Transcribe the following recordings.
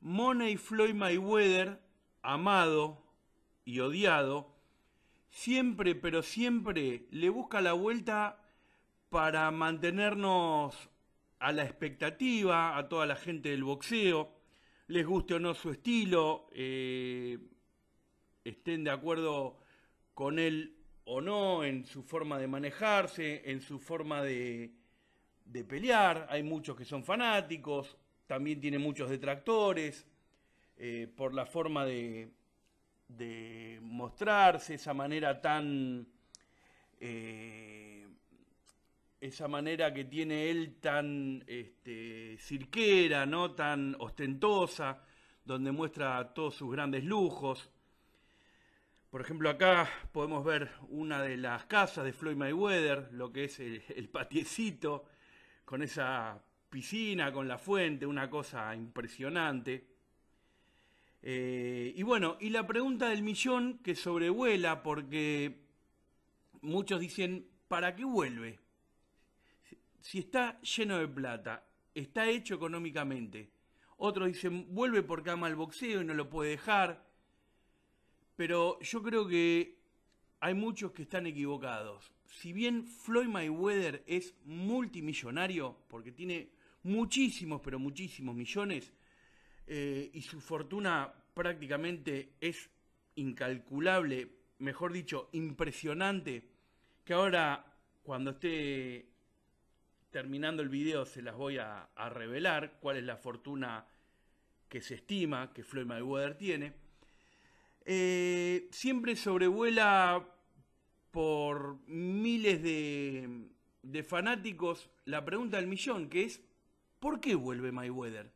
Money Floyd Mayweather, amado y odiado, siempre, pero siempre le busca la vuelta para mantenernos a la expectativa, a toda la gente del boxeo, les guste o no su estilo, eh, estén de acuerdo con él o no, en su forma de manejarse, en su forma de, pelear. Hay muchos que son fanáticos, también tiene muchos detractores eh, por la forma de, mostrarse, esa manera tan... Eh, esa manera que tiene él tan este, cirquera, ¿no? tan ostentosa, donde muestra todos sus grandes lujos. Por ejemplo, acá podemos ver una de las casas de Floyd Mayweather, lo que es el, patiecito, con esa piscina, con la fuente, una cosa impresionante. Eh, y bueno, y la pregunta del millón que sobrevuela, porque muchos dicen, ¿para qué vuelve? Si está lleno de plata, está hecho económicamente. Otros dicen, vuelve porque ama el boxeo y no lo puede dejar pero yo creo que hay muchos que están equivocados. Si bien Floyd Mayweather es multimillonario, porque tiene muchísimos, pero muchísimos millones, eh, y su fortuna prácticamente es incalculable, mejor dicho, impresionante, que ahora cuando esté terminando el video se las voy a, a revelar cuál es la fortuna que se estima que Floyd Mayweather tiene. Eh, siempre sobrevuela por miles de, fanáticos la pregunta del millón, que es, ¿por qué vuelve Mayweather?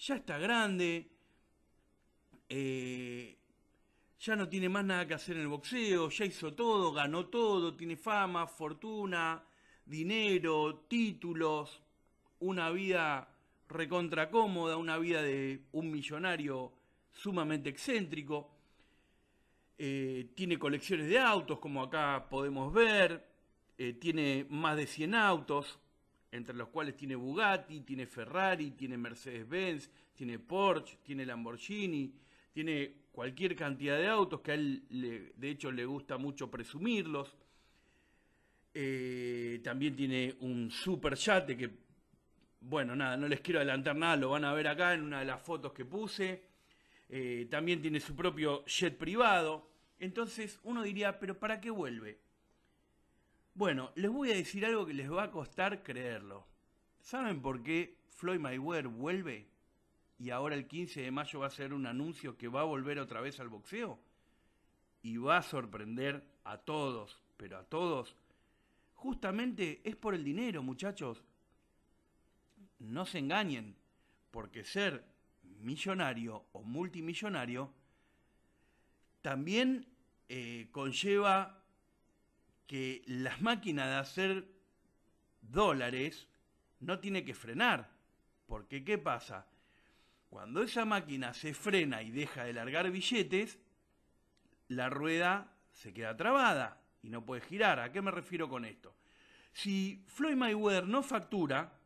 Ya está grande, eh, ya no tiene más nada que hacer en el boxeo, ya hizo todo, ganó todo, tiene fama, fortuna, dinero, títulos, una vida recontra cómoda, una vida de un millonario sumamente excéntrico. Eh, tiene colecciones de autos, como acá podemos ver, eh, tiene más de 100 autos, entre los cuales tiene Bugatti, tiene Ferrari, tiene Mercedes-Benz, tiene Porsche, tiene Lamborghini, tiene cualquier cantidad de autos que a él, de hecho, le gusta mucho presumirlos. Eh, también tiene un super yate que, bueno, nada, no les quiero adelantar nada, lo van a ver acá en una de las fotos que puse. también tiene su propio jet privado. Entonces uno diría, pero ¿para qué vuelve? Bueno, les voy a decir algo que les va a costar creerlo. ¿Saben por qué Floyd Mayweather vuelve? Y ahora el 15 de mayo va a ser un anuncio que va a volver otra vez al boxeo. Y va a sorprender a todos, pero a todos. Justamente es por el dinero, muchachos. No se engañen, porque ser millonario o multimillonario también eh, conlleva que las máquinas de hacer dólares no tiene que frenar. Porque ¿qué pasa? Cuando esa máquina se frena y deja de largar billetes, la rueda se queda trabada y no puede girar. ¿A qué me refiero con esto? Si Floyd Mayweather no factura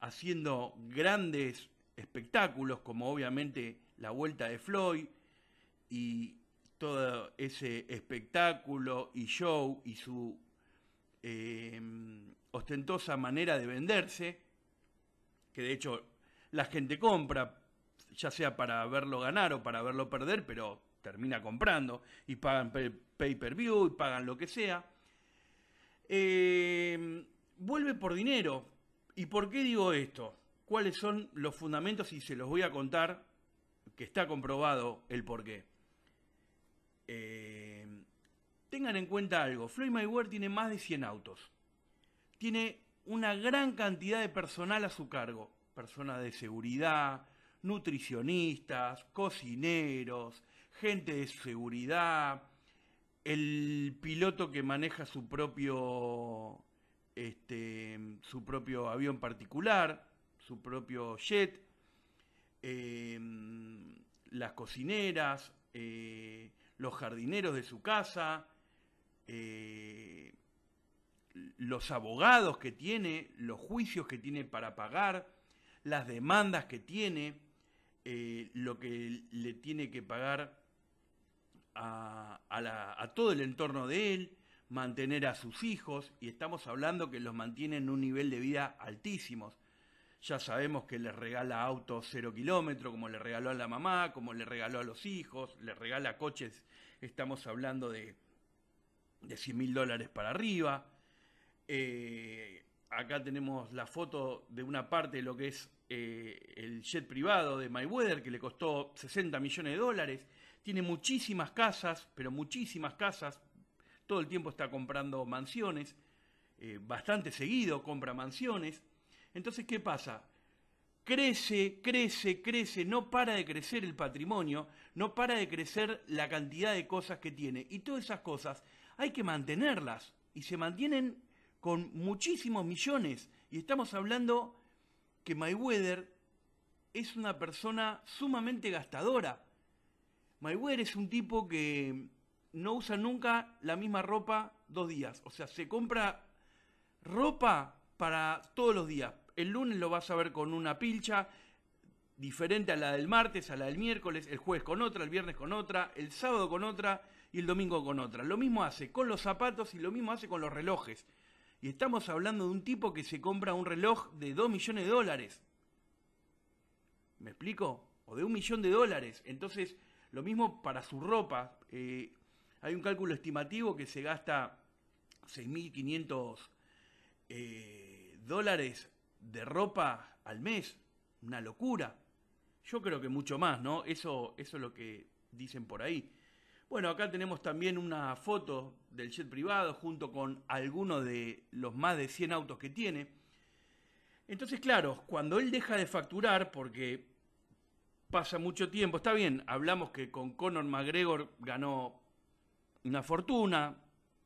haciendo grandes espectáculos como obviamente la vuelta de Floyd y todo ese espectáculo y show y su em, ostentosa manera de venderse, que de hecho la gente compra, ya sea para verlo ganar o para verlo perder, pero termina comprando y pagan pay-per-view y pagan lo que sea, em, vuelve por dinero. ¿Y por qué digo esto? ¿Cuáles son los fundamentos? Y se los voy a contar, que está comprobado el porqué. Eh, tengan en cuenta algo, Floyd Mayweather tiene más de 100 autos. Tiene una gran cantidad de personal a su cargo. Personas de seguridad, nutricionistas, cocineros, gente de seguridad, el piloto que maneja su propio, este, su propio avión particular, su propio jet, eh, las cocineras, eh, los jardineros de su casa, eh, los abogados que tiene, los juicios que tiene para pagar, las demandas que tiene, eh, lo que le tiene que pagar a, todo el entorno de él, mantener a sus hijos, y estamos hablando que los mantiene en un nivel de vida altísimos ya sabemos que le regala autos cero kilómetros, como le regaló a la mamá, como le regaló a los hijos, le regala coches, estamos hablando de, de 100 mil dólares para arriba. Eh, acá tenemos la foto de una parte de lo que es eh, el jet privado de MyWeather, que le costó 60 millones de dólares. Tiene muchísimas casas, pero muchísimas casas. Todo el tiempo está comprando mansiones. Eh, bastante seguido compra mansiones. Entonces, ¿qué pasa? Crece, crece, crece, no para de crecer el patrimonio, no para de crecer la cantidad de cosas que tiene. Y todas esas cosas hay que mantenerlas. Y se mantienen con muchísimos millones. Y estamos hablando que Mayweather es una persona sumamente gastadora. Mayweather es un tipo que no usa nunca la misma ropa dos días. O sea, se compra ropa para todos los días. El lunes lo vas a ver con una pilcha diferente a la del martes, a la del miércoles, el jueves con otra, el viernes con otra, el sábado con otra y el domingo con otra. Lo mismo hace con los zapatos y lo mismo hace con los relojes. Y estamos hablando de un tipo que se compra un reloj de 2 millones de dólares. ¿Me explico? O de un millón de dólares. Entonces, lo mismo para su ropa. Eh, hay un cálculo estimativo que se gasta 6.500 eh, dólares de ropa al mes. Una locura. Yo creo que mucho más, ¿no? Eso, eso es lo que dicen por ahí. Bueno, acá tenemos también una foto del jet privado junto con algunos de los más de 100 autos que tiene. Entonces, claro, cuando él deja de facturar, porque pasa mucho tiempo, está bien, hablamos que con Conor McGregor ganó una fortuna,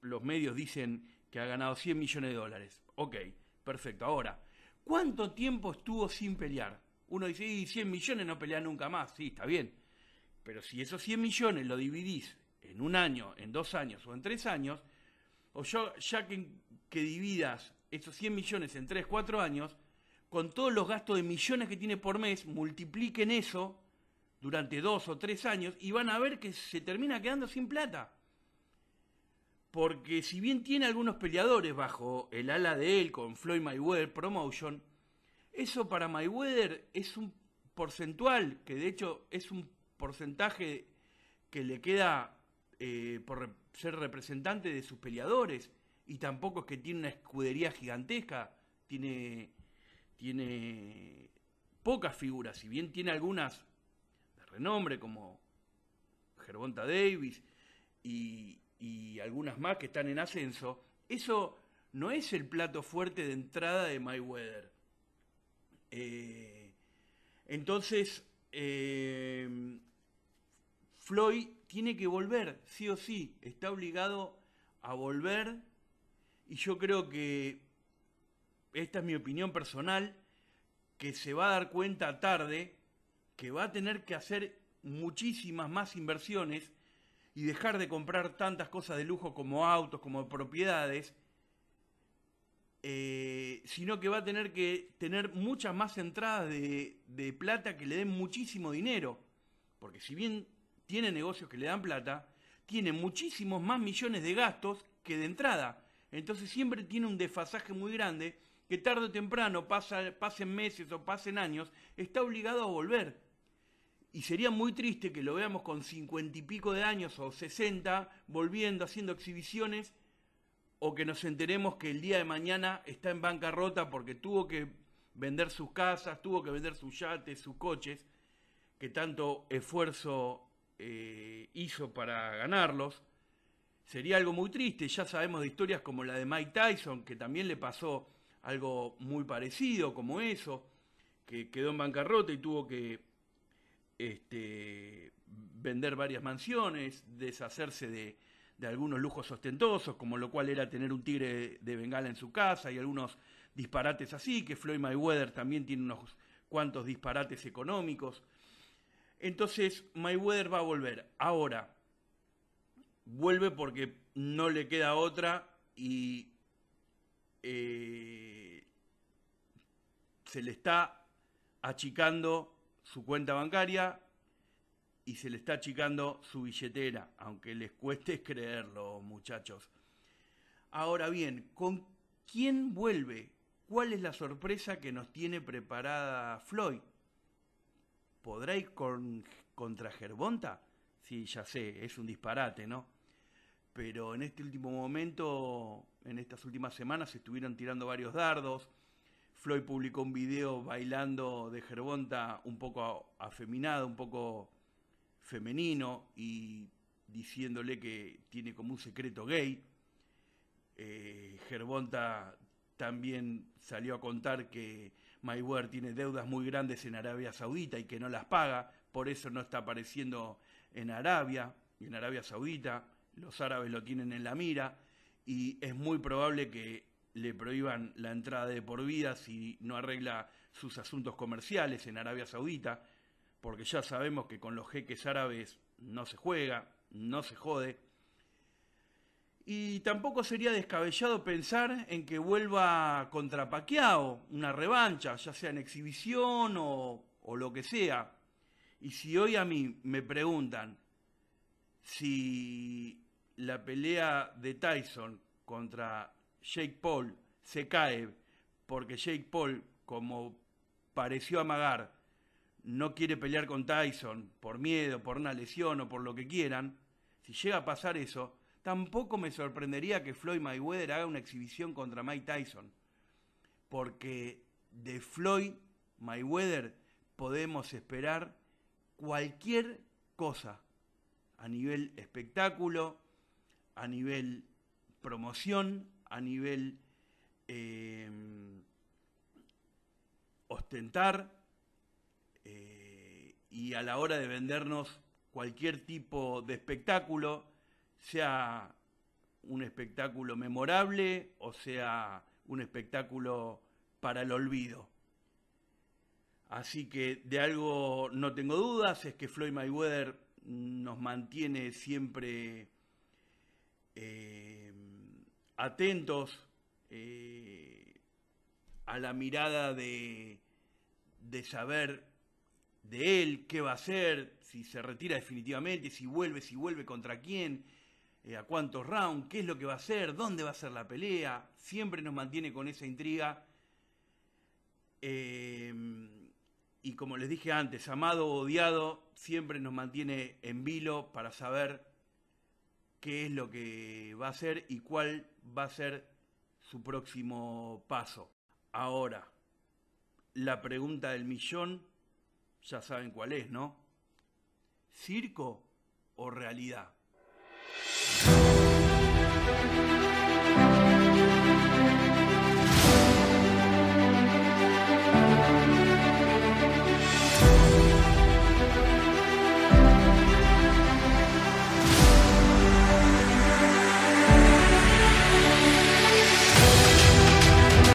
los medios dicen que ha ganado 100 millones de dólares. Ok, perfecto. Ahora, ¿Cuánto tiempo estuvo sin pelear? Uno dice, 100 millones no pelea nunca más, sí, está bien. Pero si esos 100 millones lo dividís en un año, en dos años o en tres años, o yo, ya que, dividas esos 100 millones en tres, cuatro años, con todos los gastos de millones que tiene por mes, multipliquen eso durante dos o tres años y van a ver que se termina quedando sin plata porque si bien tiene algunos peleadores bajo el ala de él con Floyd Mayweather Promotion, eso para Mayweather es un porcentual, que de hecho es un porcentaje que le queda eh, por ser representante de sus peleadores, y tampoco es que tiene una escudería gigantesca, tiene, tiene pocas figuras, si bien tiene algunas de renombre como Gervonta Davis y, y algunas más que están en ascenso, eso no es el plato fuerte de entrada de Mayweather. Eh, entonces, eh, Floyd tiene que volver, sí o sí, está obligado a volver. Y yo creo que, esta es mi opinión personal, que se va a dar cuenta tarde que va a tener que hacer muchísimas más inversiones y dejar de comprar tantas cosas de lujo como autos, como propiedades, eh, sino que va a tener que tener muchas más entradas de, plata que le den muchísimo dinero. Porque si bien tiene negocios que le dan plata, tiene muchísimos más millones de gastos que de entrada. Entonces siempre tiene un desfasaje muy grande que tarde o temprano, pasa, pasen meses o pasen años, está obligado a volver. Y sería muy triste que lo veamos con cincuenta y pico de años o sesenta, volviendo, haciendo exhibiciones, o que nos enteremos que el día de mañana está en bancarrota porque tuvo que vender sus casas, tuvo que vender sus yates, sus coches, que tanto esfuerzo eh, hizo para ganarlos. Sería algo muy triste, ya sabemos de historias como la de Mike Tyson, que también le pasó algo muy parecido como eso, que quedó en bancarrota y tuvo que este, vender varias mansiones, deshacerse de, algunos lujos ostentosos, como lo cual era tener un tigre de, bengala en su casa y algunos disparates así, que Floyd Mayweather también tiene unos cuantos disparates económicos. Entonces Mayweather va a volver. Ahora, vuelve porque no le queda otra y eh, se le está achicando su cuenta bancaria y se le está achicando su billetera, aunque les cueste creerlo, muchachos. Ahora bien, ¿con quién vuelve? ¿Cuál es la sorpresa que nos tiene preparada Floyd? ¿Podrá ir con, contra Gerbonta Sí, ya sé, es un disparate, ¿no? Pero en este último momento, en estas últimas semanas, se estuvieron tirando varios dardos. Floyd publicó un video bailando de Gervonta un poco afeminado, un poco femenino y diciéndole que tiene como un secreto gay. Eh, Gerbonta Gervonta también salió a contar que Mayweather tiene deudas muy grandes en Arabia Saudita y que no las paga, por eso no está apareciendo en Arabia, en Arabia Saudita, los árabes lo tienen en la mira y es muy probable que le prohíban la entrada de por vida si no arregla sus asuntos comerciales en Arabia Saudita, porque ya sabemos que con los jeques árabes no se juega, no se jode. Y tampoco sería descabellado pensar en que vuelva contra Paquiao, una revancha, ya sea en exhibición o, o lo que sea. Y si hoy a mí me preguntan si la pelea de Tyson contra Jake Paul se cae porque Jake Paul, como pareció amagar, no quiere pelear con Tyson por miedo, por una lesión o por lo que quieran, si llega a pasar eso, tampoco me sorprendería que Floyd Mayweather haga una exhibición contra Mike Tyson, porque de Floyd Mayweather podemos esperar cualquier cosa a nivel espectáculo, a nivel promoción, a nivel em, ostentar eh, y a la hora de vendernos cualquier tipo de espectáculo, sea un espectáculo memorable o sea un espectáculo para el olvido. Así que de algo no tengo dudas, es que Floyd Mayweather nos mantiene siempre eh, atentos eh, a la mirada de, saber de él, qué va a hacer, si se retira definitivamente, si vuelve, si vuelve contra quién, eh, a cuántos rounds, qué es lo que va a hacer, dónde va a ser la pelea. Siempre nos mantiene con esa intriga. Eh, y como les dije antes, amado o odiado, siempre nos mantiene en vilo para saber qué es lo que va a hacer y cuál va a ser su próximo paso. Ahora, la pregunta del millón, ya saben cuál es, ¿no? ¿Circo o realidad?